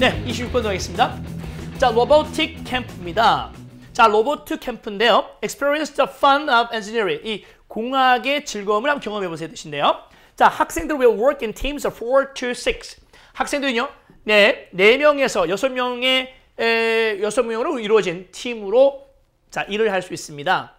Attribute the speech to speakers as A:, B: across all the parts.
A: 네, 26번 들어가겠습니다. 자, 로보틱 캠프입니다. 자, 로보트 캠프인데요. Experience the fun of engineering. 이 공학의 즐거움을 한번 경험해보세요 뜻인데요. 자, 학생들 will work in teams of 4 to 6. 학생들은요, 네, 4명에서 6명의, 에, 6명으로 이루어진 팀으로 자, 일을 할 수 있습니다.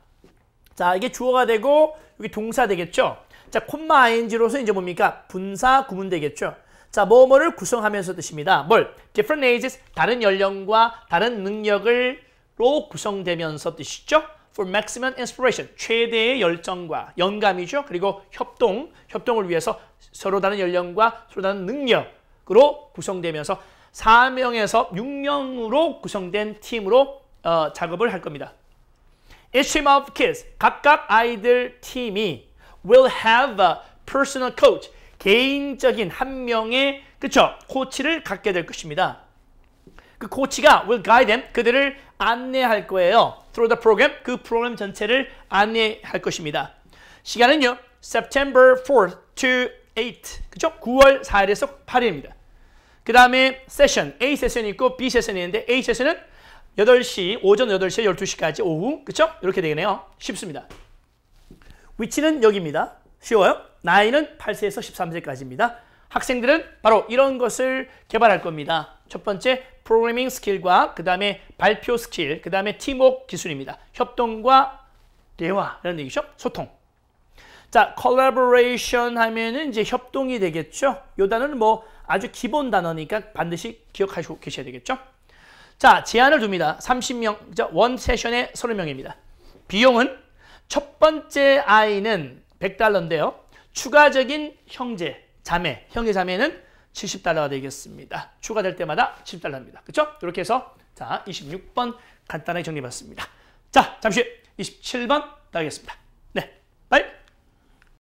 A: 자, 이게 주어가 되고, 여기 동사 되겠죠? 자, 콤마 ing로서 이제 뭡니까? 분사 구분 되겠죠? 자, 뭐뭐를 구성하면서 뜻입니다. 뭘? different ages, 다른 연령과 다른 능력을로 구성되면서 뜻이죠. for maximum inspiration, 최대의 열정과 영감이죠. 그리고 협동, 협동을 위해서 서로 다른 연령과 서로 다른 능력으로 구성되면서 4명에서 6명으로 구성된 팀으로 어, 작업을 할 겁니다. Each team of kids, 각각 아이들 팀이 will have a personal coach, 개인적인 한 명의 그쵸 코치를 갖게 될 것입니다. 그 코치가 will guide them 그들을 안내할 거예요. through the program 그 프로그램 전체를 안내할 것입니다. 시간은요 September 4th to 8 그죠? 9월 4일에서 8일입니다. 그 다음에 세션 A 세션 있고 B 세션 있는데 A 세션은 8시 오전 8시에 12시까지 오후 그쵸? 이렇게 되겠네요. 쉽습니다. 위치는 여기입니다. 쉬워요? 나이는 8세에서 13세까지입니다. 학생들은 바로 이런 것을 개발할 겁니다. 첫 번째 프로그래밍 스킬과 그 다음에 발표 스킬, 그 다음에 팀웍 기술입니다. 협동과 대화라는 얘기죠. 소통. 자, collaboration 하면은 이제 협동이 되겠죠. 요 단어는 뭐 아주 기본 단어니까 반드시 기억하시고 계셔야 되겠죠. 자, 제안을 둡니다. 30명, 원 세션에 30명입니다. 비용은 첫 번째 아이는 100달러인데요. 추가적인 형제, 자매, 형의 자매는 70달러가 되겠습니다. 추가될 때마다 10달러입니다. 그렇죠? 이렇게 해서 자 26번 간단하게 정리해봤습니다. 자, 잠시 27번 나가겠습니다.